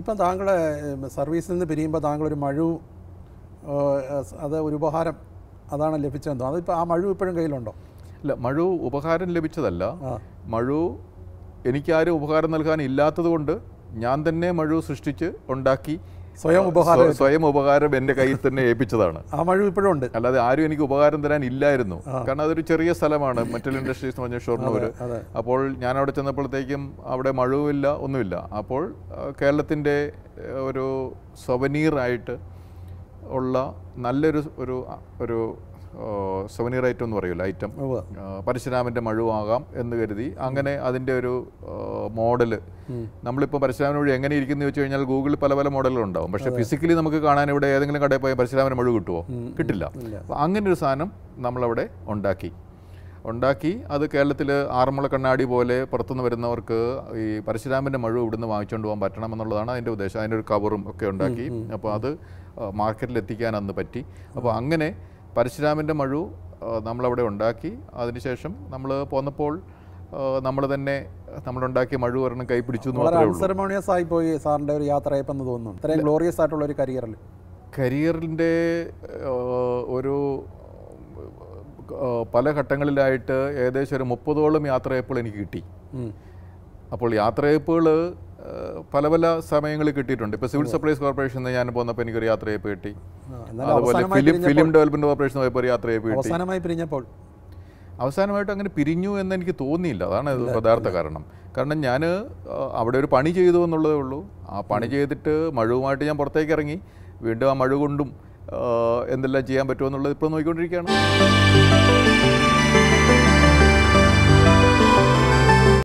ഇപ്പം താങ്കൾ സർവീസിൽ നിന്ന് പിരിയുമ്പോൾ ഒരു മഴു അത് ഒരു ഉപഹാരം അതാണ് ലഭിച്ചതെന്ന് അതിപ്പോൾ ആ മഴു ഇപ്പോഴും കയ്യിലുണ്ടോ അല്ല മഴു ഉപഹാരം ലഭിച്ചതല്ല മഴു എനിക്കാരും ഉപകാരം നൽകാൻ ഇല്ലാത്തത് കൊണ്ട് ഞാൻ തന്നെ മഴു സൃഷ്ടിച്ച് ഉണ്ടാക്കി സ്വയം ഉപകാരം സ്വയം ഉപകാരം എൻ്റെ കയ്യിൽ തന്നെ ഏൽപ്പിച്ചതാണ് ആ മഴ ഇപ്പോഴും ഉണ്ട് അല്ലാതെ ആരും എനിക്ക് ഉപകാരം തരാൻ ഇല്ലായിരുന്നു കാരണം അതൊരു ചെറിയ സ്ഥലമാണ് മെറ്റൽ ഇൻഡസ്ട്രീസ് എന്ന് പറഞ്ഞ ഷൊർണൂർ അപ്പോൾ ഞാൻ അവിടെ ചെന്നപ്പോഴത്തേക്കും അവിടെ മഴവുമില്ല ഒന്നുമില്ല അപ്പോൾ കേരളത്തിൻ്റെ ഒരു സൊവനീറായിട്ട് ഉള്ള നല്ലൊരു ഒരു ഒരു സെവനീർ ഐറ്റം എന്ന് പറയുമല്ലോ ഐറ്റം പരശുരാമൻ്റെ മഴുവാകാം എന്ന് കരുതി അങ്ങനെ അതിൻ്റെ ഒരു മോഡല് നമ്മളിപ്പോൾ പരശുരാമൻ വഴി എങ്ങനെ ഇരിക്കുന്നു വെച്ച് കഴിഞ്ഞാൽ ഗൂഗിളിൽ പല പല മോഡലുകൾ ഉണ്ടാവും പക്ഷേ ഫിസിക്കലി നമുക്ക് കാണാൻ ഇവിടെ ഏതെങ്കിലും കടയിൽ പോയാൽ പരശുരാമൻ മഴു കിട്ടുമോ കിട്ടില്ല അങ്ങനെ ഒരു സാധനം നമ്മളവിടെ ഉണ്ടാക്കി ഉണ്ടാക്കി അത് കേരളത്തിൽ ആറന്മുള കണ്ണാടി പോലെ പുറത്തുനിന്ന് വരുന്നവർക്ക് ഈ പരശുരാമൻ്റെ മഴു ഇവിടുന്ന് വാങ്ങിച്ചുകൊണ്ട് പോകാൻ പറ്റണം എന്നുള്ളതാണ് അതിൻ്റെ ഉദ്ദേശം അതിൻ്റെ ഒരു കവറും ഒക്കെ ഉണ്ടാക്കി അപ്പോൾ അത് മാർക്കറ്റിൽ എത്തിക്കാൻ അന്ന് പറ്റി അപ്പോൾ അങ്ങനെ പരശുരാമൻ്റെ മഴു നമ്മളവിടെ ഉണ്ടാക്കി അതിനുശേഷം നമ്മൾ പോന്നപ്പോൾ നമ്മൾ തന്നെ നമ്മളുണ്ടാക്കിയ മഴു ഒരെണ്ണം കൈ സെറമോണിയസ് ആയി പോയി സാറിൻ്റെ ഒരു യാത്രയപ്പെന്ന് തോന്നുന്നു ഇത്രയും ഗ്ലോറിയസ് ആയിട്ടുള്ള ഒരു കരിയറിൽ കരിയറിൻ്റെ ഒരു പല ഘട്ടങ്ങളിലായിട്ട് ഏകദേശം ഒരു മുപ്പതോളം യാത്രയപ്പോൾ എനിക്ക് കിട്ടി അപ്പോൾ യാത്രയപ്പുകൾ പല പല സമയങ്ങളിൽ കിട്ടിയിട്ടുണ്ട് ഇപ്പോൾ സിവിൽ സപ്ലൈസ് കോർപ്പറേഷൻ ഞാൻ പോകുന്നപ്പോൾ എനിക്കൊരു യാത്രയെ പേട്ടി അതുപോലെ ഫിലിം ഫിലിം ഡെവലപ്മെന്റ് കോർപ്പറേഷൻ പോയപ്പോൾ ഒരു യാത്രയെ പേട്ടി അവസാനമായി പിരിഞ്ഞപ്പോൾ അവസാനമായിട്ട് അങ്ങനെ പിരിഞ്ഞു എന്ന് എനിക്ക് തോന്നിയില്ല അതാണ് യഥാർത്ഥ കാരണം കാരണം ഞാൻ അവിടെ ഒരു പണി ചെയ്തു എന്നുള്ളതേ ഉള്ളൂ ആ പണി ചെയ്തിട്ട് മഴവുമായിട്ട് ഞാൻ പുറത്തേക്ക് ഇറങ്ങി വീണ്ടും ആ മഴ കൊണ്ടും എന്തെല്ലാം ചെയ്യാൻ പറ്റുമെന്നുള്ളത് ഇപ്പോൾ നോക്കിക്കൊണ്ടിരിക്കുകയാണ്